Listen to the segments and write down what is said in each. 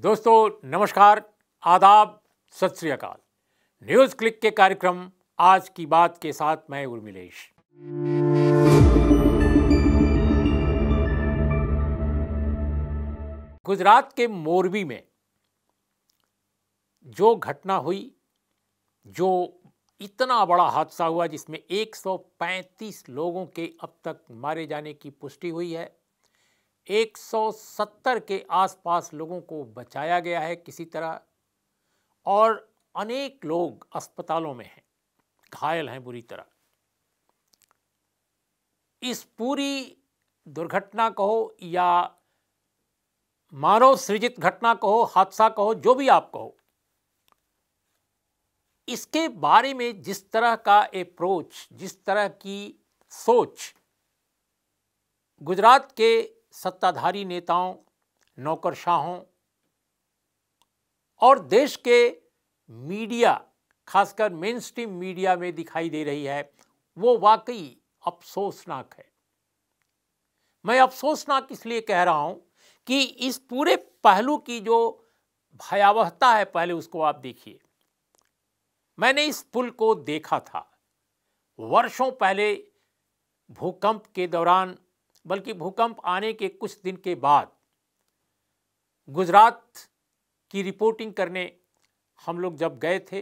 दोस्तों नमस्कार आदाब सत श्री अकाल न्यूज़ क्लिक के कार्यक्रम आज की बात के साथ मैं उर्मिलेश गुजरात के मोरबी में जो घटना हुई जो इतना बड़ा हादसा हुआ जिसमें 135 लोगों के अब तक मारे जाने की पुष्टि हुई है 170 के आसपास लोगों को बचाया गया है किसी तरह और अनेक लोग अस्पतालों में हैं घायल हैं बुरी तरह इस पूरी दुर्घटना कहो या मानव सृजित घटना कहो हादसा कहो जो भी आप कहो इसके बारे में जिस तरह का अप्रोच जिस तरह की सोच गुजरात के सत्ताधारी नेताओं नौकरशाहों और देश के मीडिया खासकर मेन स्ट्रीम मीडिया में दिखाई दे रही है वो वाकई अफसोसनाक है मैं अफसोसनाक इसलिए कह रहा हूं कि इस पूरे पहलू की जो भयावहता है पहले उसको आप देखिए मैंने इस पुल को देखा था वर्षों पहले भूकंप के दौरान बल्कि भूकंप आने के कुछ दिन के बाद गुजरात की रिपोर्टिंग करने हम लोग जब गए थे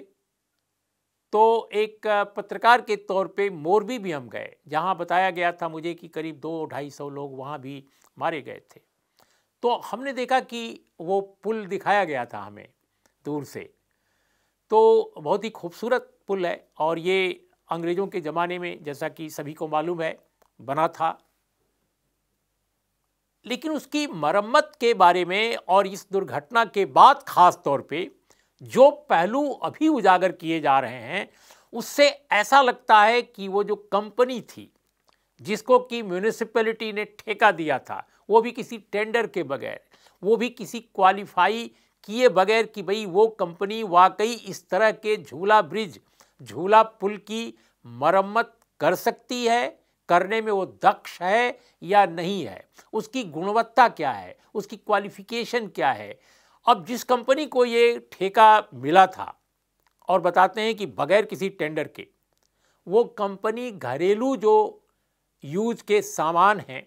तो एक पत्रकार के तौर पे मोरबी भी हम गए जहाँ बताया गया था मुझे कि करीब दो ढाई सौ लोग वहाँ भी मारे गए थे तो हमने देखा कि वो पुल दिखाया गया था हमें दूर से तो बहुत ही खूबसूरत पुल है और ये अंग्रेज़ों के ज़माने में जैसा कि सभी को मालूम है बना था लेकिन उसकी मरम्मत के बारे में और इस दुर्घटना के बाद ख़ास तौर पे जो पहलू अभी उजागर किए जा रहे हैं उससे ऐसा लगता है कि वो जो कंपनी थी जिसको कि म्यूनिसिपैलिटी ने ठेका दिया था वो भी किसी टेंडर के बगैर वो भी किसी क्वालिफाई किए बगैर कि भाई वो कंपनी वाकई इस तरह के झूला ब्रिज झूला पुल की मरम्मत कर सकती है करने में वो दक्ष है या नहीं है उसकी गुणवत्ता क्या है उसकी क्वालिफिकेशन क्या है अब जिस कंपनी को ये ठेका मिला था और बताते हैं कि बगैर किसी टेंडर के वो कंपनी घरेलू जो यूज के सामान हैं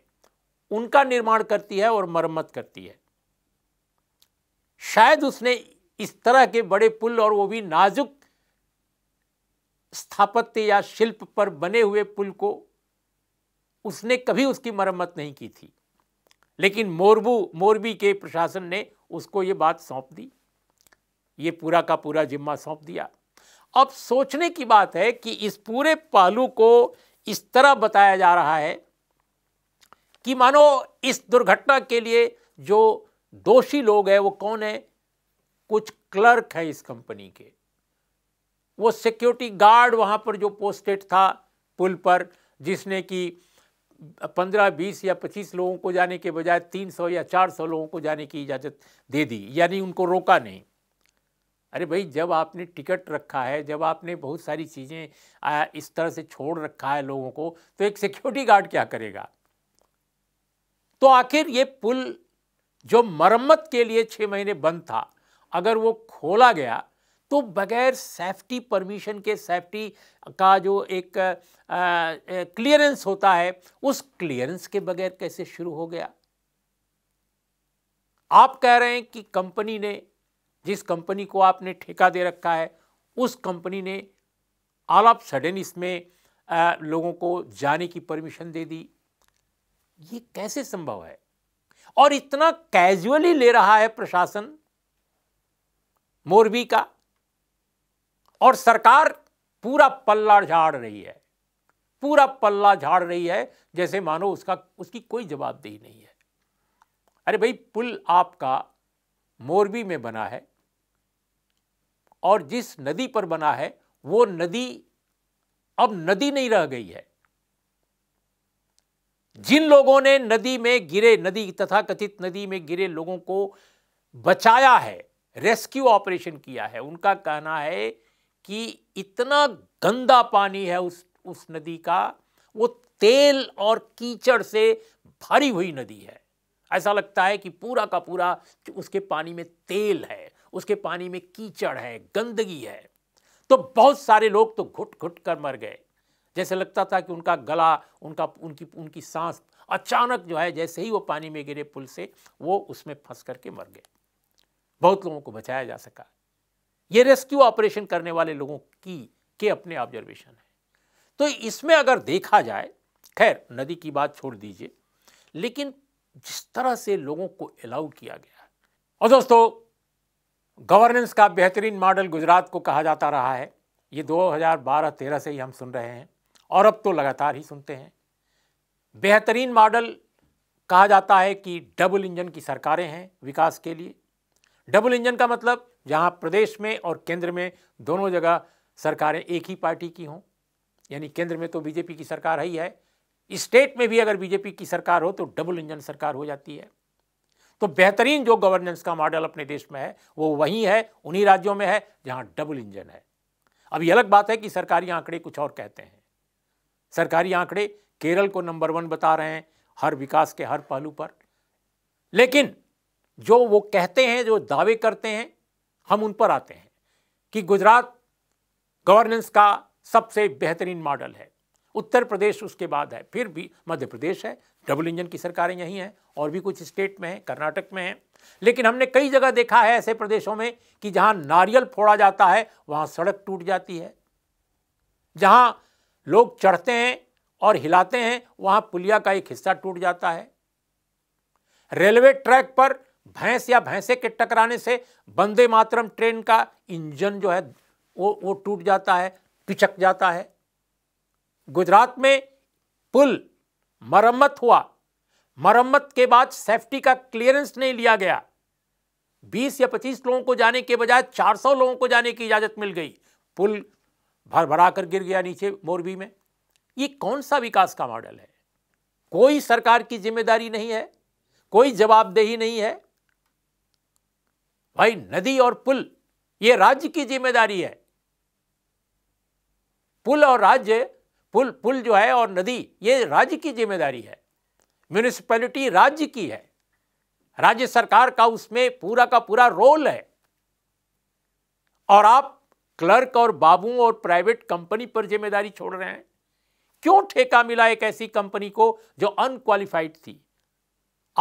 उनका निर्माण करती है और मरम्मत करती है शायद उसने इस तरह के बड़े पुल और वो भी नाजुक स्थापत्य या शिल्प पर बने हुए पुल को उसने कभी उसकी मरम्मत नहीं की थी लेकिन मोरबू मोरबी के प्रशासन ने उसको ये बात सौंप दी ये पूरा का पूरा जिम्मा सौंप दिया अब सोचने की बात है कि इस पूरे पहलू को इस तरह बताया जा रहा है कि मानो इस दुर्घटना के लिए जो दोषी लोग हैं वो कौन है कुछ क्लर्क है इस कंपनी के वो सिक्योरिटी गार्ड वहां पर जो पोस्टेड था पुल पर जिसने की पंद्रह बीस या पच्चीस लोगों को जाने के बजाय तीन सौ या चार सौ लोगों को जाने की इजाज़त दे दी यानी उनको रोका नहीं अरे भाई जब आपने टिकट रखा है जब आपने बहुत सारी चीज़ें इस तरह से छोड़ रखा है लोगों को तो एक सिक्योरिटी गार्ड क्या करेगा तो आखिर ये पुल जो मरम्मत के लिए छः महीने बंद था अगर वो खोला गया तो बगैर सेफ्टी परमिशन के सेफ्टी का जो एक क्लियरेंस होता है उस क्लियरेंस के बगैर कैसे शुरू हो गया आप कह रहे हैं कि कंपनी ने जिस कंपनी को आपने ठेका दे रखा है उस कंपनी ने ऑल ऑफ सडन इसमें आ, लोगों को जाने की परमिशन दे दी ये कैसे संभव है और इतना कैजुअली ले रहा है प्रशासन मोरबी का और सरकार पूरा पल्ला झाड़ रही है पूरा पल्ला झाड़ रही है जैसे मानो उसका उसकी कोई जवाबदेही नहीं है अरे भाई पुल आपका मोरबी में बना है और जिस नदी पर बना है वो नदी अब नदी नहीं रह गई है जिन लोगों ने नदी में गिरे नदी तथा कथित नदी में गिरे लोगों को बचाया है रेस्क्यू ऑपरेशन किया है उनका कहना है कि इतना गंदा पानी है उस उस नदी का वो तेल और कीचड़ से भरी हुई नदी है ऐसा लगता है कि पूरा का पूरा उसके पानी में तेल है उसके पानी में कीचड़ है गंदगी है तो बहुत सारे लोग तो घुट घुट कर मर गए जैसे लगता था कि उनका गला उनका उनकी उनकी सांस अचानक जो है जैसे ही वो पानी में गिरे पुल से वो उसमें फंस करके मर गए बहुत लोगों को बचाया जा सका ये रेस्क्यू ऑपरेशन करने वाले लोगों की के अपने ऑब्जर्वेशन है तो इसमें अगर देखा जाए खैर नदी की बात छोड़ दीजिए लेकिन जिस तरह से लोगों को अलाउ किया गया है और दोस्तों गवर्नेंस का बेहतरीन मॉडल गुजरात को कहा जाता रहा है ये 2012-13 से ही हम सुन रहे हैं और अब तो लगातार ही सुनते हैं बेहतरीन मॉडल कहा जाता है कि डबल इंजन की सरकारें हैं विकास के लिए डबल इंजन का मतलब जहां प्रदेश में और केंद्र में दोनों जगह सरकारें एक ही पार्टी की हों यानी केंद्र में तो बीजेपी की सरकार ही है स्टेट में भी अगर बीजेपी की सरकार हो तो डबल इंजन सरकार हो जाती है तो बेहतरीन जो गवर्नेंस का मॉडल अपने देश में है वो वहीं है उन्हीं राज्यों में है जहां डबल इंजन है अब ये अलग बात है कि सरकारी आंकड़े कुछ और कहते हैं सरकारी आंकड़े केरल को नंबर वन बता रहे हैं हर विकास के हर पहलू पर लेकिन जो वो कहते हैं जो दावे करते हैं हम उन पर आते हैं कि गुजरात गवर्नेंस का सबसे बेहतरीन मॉडल है उत्तर प्रदेश उसके बाद है फिर भी मध्य प्रदेश है डबल इंजन की सरकारें यहीं हैं और भी कुछ स्टेट में हैं कर्नाटक में हैं लेकिन हमने कई जगह देखा है ऐसे प्रदेशों में कि जहां नारियल फोड़ा जाता है वहां सड़क टूट जाती है जहां लोग चढ़ते हैं और हिलाते हैं वहां पुलिया का एक हिस्सा टूट जाता है रेलवे ट्रैक पर भैंस या भैंसे के टकराने से बंदे मातरम ट्रेन का इंजन जो है वो वो टूट जाता है पिचक जाता है गुजरात में पुल मरम्मत हुआ मरम्मत के बाद सेफ्टी का क्लियरेंस नहीं लिया गया 20 या 25 लोगों को जाने के बजाय 400 लोगों को जाने की इजाज़त मिल गई पुल भर भरा कर गिर गया नीचे मोरबी में ये कौन सा विकास का मॉडल है कोई सरकार की जिम्मेदारी नहीं है कोई जवाबदेही नहीं है भाई नदी और पुल ये राज्य की जिम्मेदारी है पुल और राज्य पुल पुल जो है और नदी ये राज्य की जिम्मेदारी है म्यूनिसिपैलिटी राज्य की है राज्य सरकार का उसमें पूरा का पूरा रोल है और आप क्लर्क और बाबू और प्राइवेट कंपनी पर जिम्मेदारी छोड़ रहे हैं क्यों ठेका मिला एक ऐसी कंपनी को जो अनक्वालिफाइड थी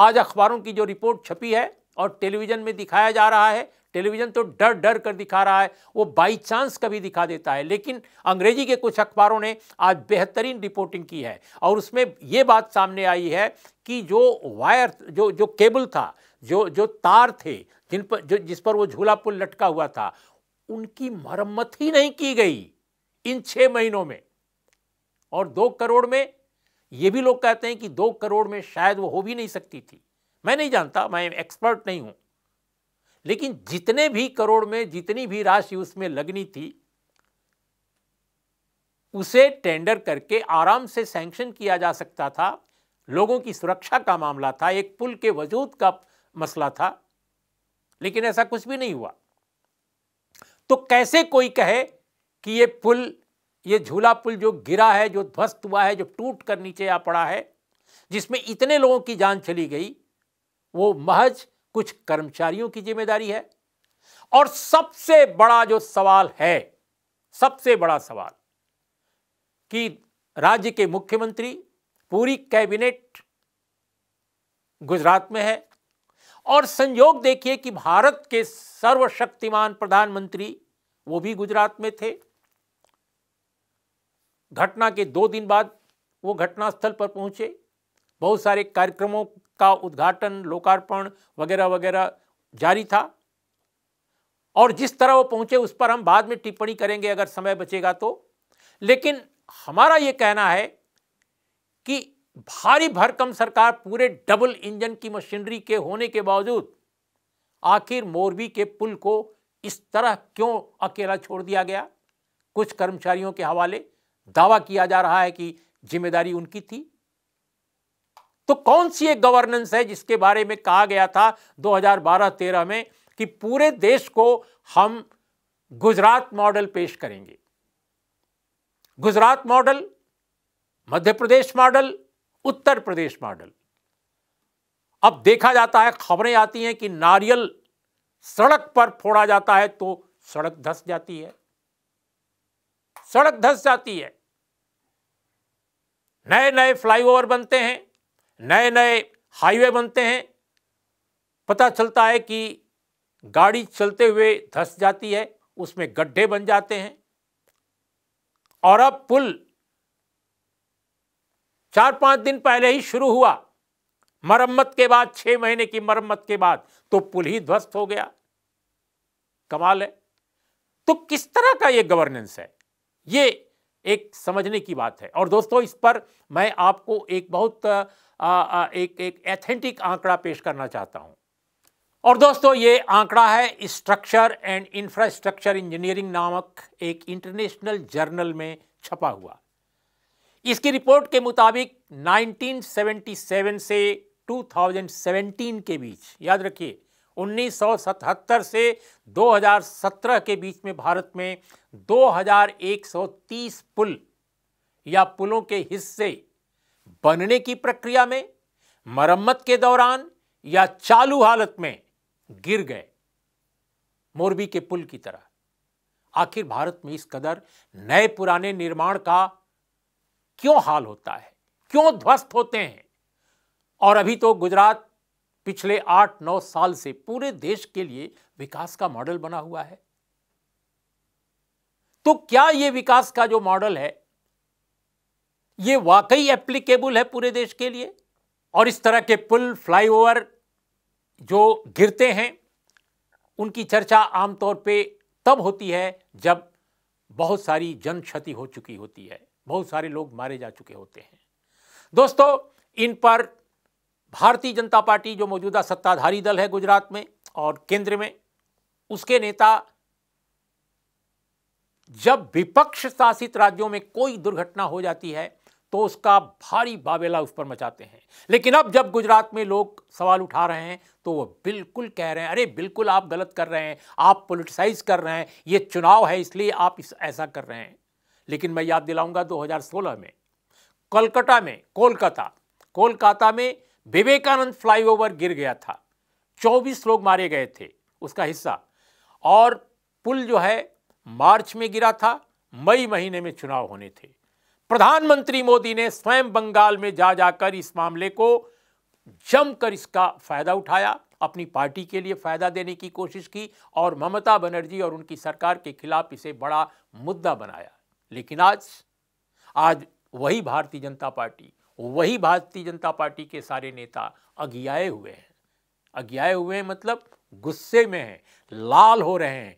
आज अखबारों की जो रिपोर्ट छपी है और टेलीविज़न में दिखाया जा रहा है टेलीविज़न तो डर डर कर दिखा रहा है वो बाय चांस कभी दिखा देता है लेकिन अंग्रेजी के कुछ अखबारों ने आज बेहतरीन रिपोर्टिंग की है और उसमें ये बात सामने आई है कि जो वायर जो जो केबल था जो जो तार थे जिन पर जो जिस पर वो झूला पुल लटका हुआ था उनकी मरम्मत ही नहीं की गई इन छः महीनों में और दो करोड़ में ये भी लोग कहते हैं कि दो करोड़ में शायद वो हो भी नहीं सकती थी मैं नहीं जानता मैं एक्सपर्ट नहीं हूं लेकिन जितने भी करोड़ में जितनी भी राशि उसमें लगनी थी उसे टेंडर करके आराम से सैंक्शन किया जा सकता था लोगों की सुरक्षा का मामला था एक पुल के वजूद का मसला था लेकिन ऐसा कुछ भी नहीं हुआ तो कैसे कोई कहे कि ये पुल ये झूला पुल जो गिरा है जो ध्वस्त हुआ है जो टूट कर नीचे आ पड़ा है जिसमें इतने लोगों की जान चली गई वो महज कुछ कर्मचारियों की जिम्मेदारी है और सबसे बड़ा जो सवाल है सबसे बड़ा सवाल कि राज्य के मुख्यमंत्री पूरी कैबिनेट गुजरात में है और संयोग देखिए कि भारत के सर्वशक्तिमान प्रधानमंत्री वो भी गुजरात में थे घटना के दो दिन बाद वो घटनास्थल पर पहुंचे बहुत सारे कार्यक्रमों का उद्घाटन लोकार्पण वगैरह वगैरह जारी था और जिस तरह वो पहुंचे उस पर हम बाद में टिप्पणी करेंगे अगर समय बचेगा तो लेकिन हमारा ये कहना है कि भारी भरकम सरकार पूरे डबल इंजन की मशीनरी के होने के बावजूद आखिर मोरबी के पुल को इस तरह क्यों अकेला छोड़ दिया गया कुछ कर्मचारियों के हवाले दावा किया जा रहा है कि जिम्मेदारी उनकी थी तो कौन सी एक गवर्नेंस है जिसके बारे में कहा गया था 2012-13 में कि पूरे देश को हम गुजरात मॉडल पेश करेंगे Gujarat model Madhya Pradesh model Uttar Pradesh model अब देखा जाता है खबरें आती हैं कि नारियल सड़क पर फोड़ा जाता है तो सड़क धस जाती है सड़क धस जाती है नए नए फ्लाईओवर बनते हैं नए नए हाईवे बनते हैं पता चलता है कि गाड़ी चलते हुए धस जाती है उसमें गड्ढे बन जाते हैं और अब पुल चार पांच दिन पहले ही शुरू हुआ मरम्मत के बाद छह महीने की मरम्मत के बाद तो पुल ही ध्वस्त हो गया कमाल है तो किस तरह का ये गवर्नेंस है ये एक समझने की बात है और दोस्तों इस पर मैं आपको एक बहुत आ, आ, एक एक एथेंटिक आंकड़ा पेश करना चाहता हूं और दोस्तों ये आंकड़ा है स्ट्रक्चर एंड इंफ्रास्ट्रक्चर इंजीनियरिंग नामक एक इंटरनेशनल जर्नल में छपा हुआ इसकी रिपोर्ट के मुताबिक 1977 से 2017 के बीच याद रखिए 1977 से 2017 के बीच में भारत में 2130 पुल या पुलों के हिस्से बनने की प्रक्रिया में मरम्मत के दौरान या चालू हालत में गिर गए मोरबी के पुल की तरह आखिर भारत में इस कदर नए पुराने निर्माण का क्यों हाल होता है क्यों ध्वस्त होते हैं और अभी तो गुजरात पिछले आठ नौ साल से पूरे देश के लिए विकास का मॉडल बना हुआ है तो क्या यह विकास का जो मॉडल है यह वाकई एप्लीकेबल है पूरे देश के लिए और इस तरह के पुल फ्लाईओवर जो गिरते हैं उनकी चर्चा आमतौर पे तब होती है जब बहुत सारी जन क्षति हो चुकी होती है बहुत सारे लोग मारे जा चुके होते हैं दोस्तों इन पर भारतीय जनता पार्टी जो मौजूदा सत्ताधारी दल है गुजरात में और केंद्र में उसके नेता जब विपक्ष शासित राज्यों में कोई दुर्घटना हो जाती है तो उसका भारी बाबेला उस पर मचाते हैं लेकिन अब जब गुजरात में लोग सवाल उठा रहे हैं तो वो बिल्कुल कह रहे हैं अरे बिल्कुल आप गलत कर रहे हैं आप पोलिटिसाइज कर रहे हैं ये चुनाव है इसलिए आप इस ऐसा कर रहे हैं लेकिन मैं याद दिलाऊंगा 2016 में कोलकाता में कोलकाता कोलकाता में विवेकानंद फ्लाईओवर गिर गया था 24 लोग मारे गए थे उसका हिस्सा और पुल जो है मार्च में गिरा था मई महीने में चुनाव होने थे प्रधानमंत्री मोदी ने स्वयं बंगाल में जा जाकर इस मामले को जमकर इसका फायदा उठाया अपनी पार्टी के लिए फायदा देने की कोशिश की और ममता बनर्जी और उनकी सरकार के खिलाफ इसे बड़ा मुद्दा बनाया लेकिन आज आज वही भारतीय जनता पार्टी वही भारतीय जनता पार्टी के सारे नेता अगियाए हुए हैं अगियाए हुए हैं मतलब गुस्से में हैं लाल हो रहे हैं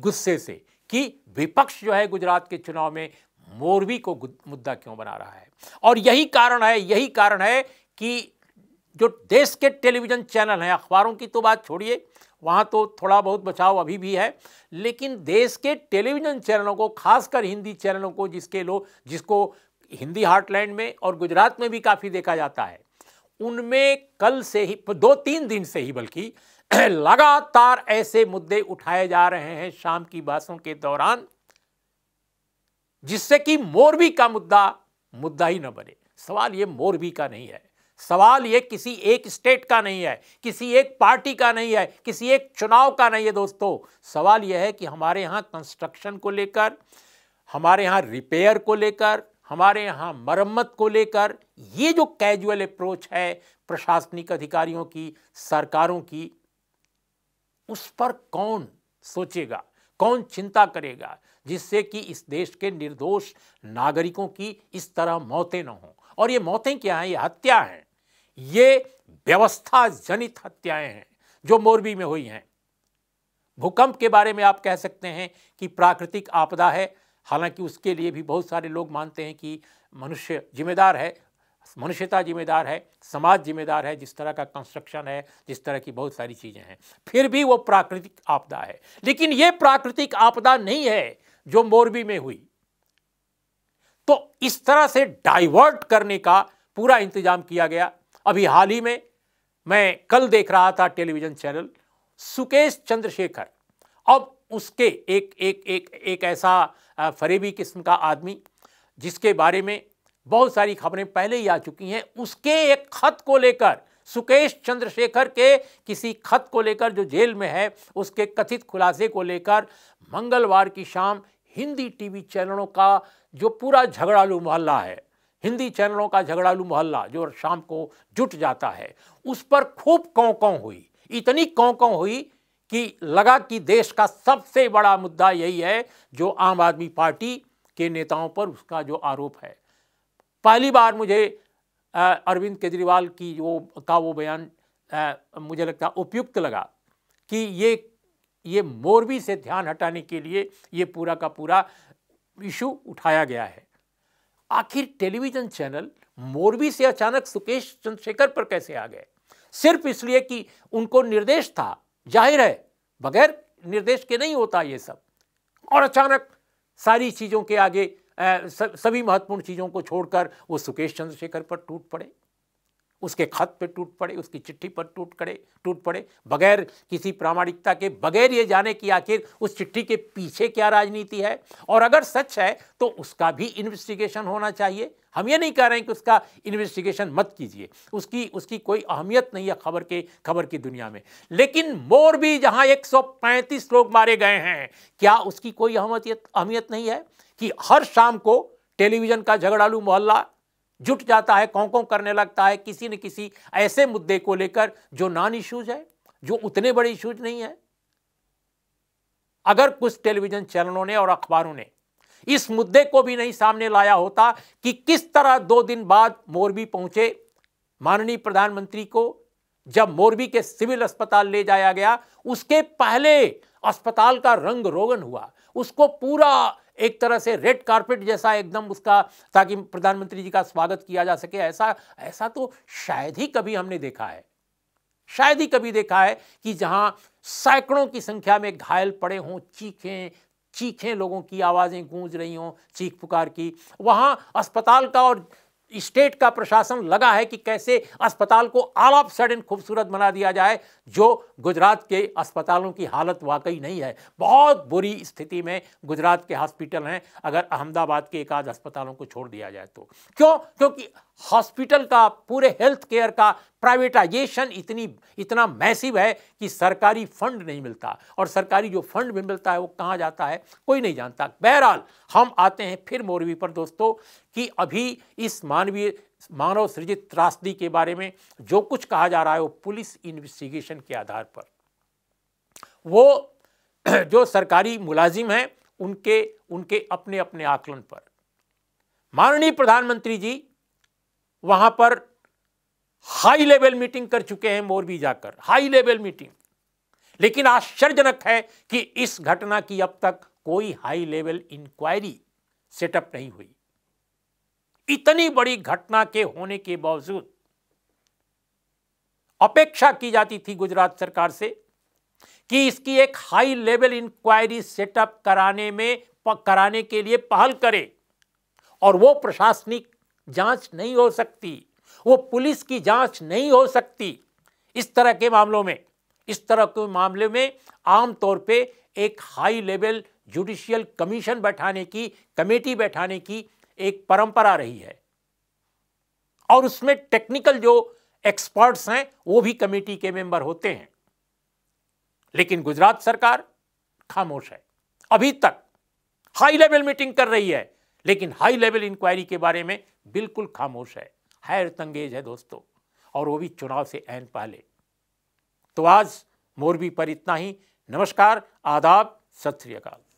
गुस्से से कि विपक्ष जो है गुजरात के चुनाव में मोरवी को मुद्दा क्यों बना रहा है और यही कारण है यही कारण है कि जो देश के टेलीविज़न चैनल हैं अखबारों की तो बात छोड़िए वहाँ तो थोड़ा बहुत बचाव अभी भी है लेकिन देश के टेलीविज़न चैनलों को खासकर हिंदी चैनलों को जिसके लोग जिसको हिंदी हार्टलैंड में और गुजरात में भी काफ़ी देखा जाता है उनमें कल से ही दो तीन दिन से ही बल्कि लगातार ऐसे मुद्दे उठाए जा रहे हैं शाम की बातों के दौरान जिससे कि मोरबी का मुद्दा मुद्दा ही न बने सवाल ये मोरबी का नहीं है सवाल ये किसी एक स्टेट का नहीं है किसी एक पार्टी का नहीं है किसी एक चुनाव का नहीं है दोस्तों सवाल यह है कि हमारे यहाँ कंस्ट्रक्शन को लेकर हमारे यहाँ रिपेयर को लेकर हमारे यहाँ मरम्मत को लेकर ये जो कैजुअल अप्रोच है प्रशासनिक अधिकारियों की सरकारों की उस पर कौन सोचेगा कौन चिंता करेगा जिससे कि इस देश के निर्दोष नागरिकों की इस तरह मौतें न हों और ये मौतें क्या हैं ये हत्या हैं ये व्यवस्था जनित हत्याएं हैं जो मोरबी में हुई हैं भूकंप के बारे में आप कह सकते हैं कि प्राकृतिक आपदा है हालांकि उसके लिए भी बहुत सारे लोग मानते हैं कि मनुष्य जिम्मेदार है मनुष्यता जिम्मेदार है समाज जिम्मेदार है जिस तरह का कंस्ट्रक्शन है जिस तरह की बहुत सारी चीज़ें हैं फिर भी वो प्राकृतिक आपदा है लेकिन ये प्राकृतिक आपदा नहीं है जो मोरबी में हुई तो इस तरह से डाइवर्ट करने का पूरा इंतजाम किया गया अभी हाल ही में मैं कल देख रहा था टेलीविज़न चैनल सुकेश चंद्रशेखर अब उसके एक एक एक एक ऐसा फरेबी किस्म का आदमी जिसके बारे में बहुत सारी खबरें पहले ही आ चुकी हैं उसके एक खत को लेकर सुकेश चंद्रशेखर के किसी खत को लेकर जो जेल में है उसके कथित खुलासे को लेकर मंगलवार की शाम हिंदी टीवी चैनलों का जो पूरा झगड़ालू मोहल्ला है हिंदी चैनलों का झगड़ालू मोहल्ला जो शाम को जुट जाता है उस पर खूब कौ कौ हुई इतनी कौ कौ हुई कि लगा कि देश का सबसे बड़ा मुद्दा यही है जो आम आदमी पार्टी के नेताओं पर उसका जो आरोप है पहली बार मुझे अरविंद केजरीवाल की वो का वो बयान आ, मुझे लगता उपयुक्त लगा कि ये ये मोरबी से ध्यान हटाने के लिए ये पूरा का पूरा इशू उठाया गया है आखिर टेलीविज़न चैनल मोरबी से अचानक सुकेश चंद्रशेखर पर कैसे आ गए सिर्फ इसलिए कि उनको निर्देश था जाहिर है बगैर निर्देश के नहीं होता ये सब और अचानक सारी चीज़ों के आगे सभी महत्वपूर्ण चीज़ों को छोड़कर वो सुकेश चंद्रशेखर पर टूट पड़े उसके खत पे टूट पड़े उसकी चिट्ठी पर टूट पड़े टूट पड़े बगैर किसी प्रामाणिकता के बगैर ये जाने कि आखिर उस चिट्ठी के पीछे क्या राजनीति है और अगर सच है तो उसका भी इन्वेस्टिगेशन होना चाहिए हम ये नहीं कह रहे हैं कि उसका इन्वेस्टिगेशन मत कीजिए उसकी उसकी कोई अहमियत नहीं है खबर के खबर की दुनिया में लेकिन मोर भी जहाँ एक लोग मारे गए हैं क्या उसकी कोई अहमियत अहमियत नहीं है कि हर शाम को टेलीविज़न का झगड़ालू मोहल्ला जुट जाता है कौ करने लगता है किसी न किसी ऐसे मुद्दे को लेकर जो नॉन इश्यूज है जो उतने बड़े इश्यूज नहीं है अगर कुछ टेलीविजन चैनलों ने और अखबारों ने इस मुद्दे को भी नहीं सामने लाया होता कि किस तरह दो दिन बाद मोरबी पहुंचे माननीय प्रधानमंत्री को जब मोरबी के सिविल अस्पताल ले जाया गया उसके पहले अस्पताल का रंग रोगन हुआ उसको पूरा एक तरह से रेड कारपेट जैसा एकदम उसका ताकि प्रधानमंत्री जी का स्वागत किया जा सके ऐसा ऐसा तो शायद ही कभी हमने देखा है शायद ही कभी देखा है कि जहां सैकड़ों की संख्या में घायल पड़े हों चीखें चीखें लोगों की आवाज़ें गूंज रही हों चीख पुकार की वहां अस्पताल का और स्टेट का प्रशासन लगा है कि कैसे अस्पताल को आल ऑफ सडन खूबसूरत बना दिया जाए जो गुजरात के अस्पतालों की हालत वाकई नहीं है बहुत बुरी स्थिति में गुजरात के हॉस्पिटल हैं अगर अहमदाबाद के एक आध अस्पतालों को छोड़ दिया जाए तो क्यों क्योंकि हॉस्पिटल का पूरे हेल्थ केयर का प्राइवेटाइजेशन इतनी इतना मैसिव है कि सरकारी फंड नहीं मिलता और सरकारी जो फंड भी मिलता है वो कहाँ जाता है कोई नहीं जानता बहरहाल हम आते हैं फिर मोरवी पर दोस्तों कि अभी इस मानवीय मानव सृजित त्रासदी के बारे में जो कुछ कहा जा रहा है वो पुलिस इन्वेस्टिगेशन के आधार पर वो जो सरकारी मुलाजिम हैं उनके उनके अपने अपने आकलन पर माननीय प्रधानमंत्री जी वहां पर हाई लेवल मीटिंग कर चुके हैं मोरबी जाकर हाई लेवल मीटिंग लेकिन आश्चर्यजनक है कि इस घटना की अब तक कोई हाई लेवल इंक्वायरी सेटअप नहीं हुई इतनी बड़ी घटना के होने के बावजूद अपेक्षा की जाती थी गुजरात सरकार से कि इसकी एक हाई लेवल इंक्वायरी सेटअप कराने में कराने के लिए पहल करे और वो प्रशासनिक जांच नहीं हो सकती वो पुलिस की जांच नहीं हो सकती इस तरह के मामलों में इस तरह के मामले में आमतौर पे एक हाई लेवल जुडिशियल कमीशन बैठाने की कमेटी बैठाने की एक परंपरा रही है और उसमें टेक्निकल जो एक्सपर्ट्स हैं वो भी कमेटी के मेंबर होते हैं लेकिन गुजरात सरकार खामोश है अभी तक हाई लेवल मीटिंग कर रही है लेकिन हाई लेवल इंक्वायरी के बारे में बिल्कुल खामोश है हैर तंगेज है दोस्तों और वो भी चुनाव से एन पहले तो आज मोरबी पर इतना ही नमस्कार आदाब सत श्रीकाल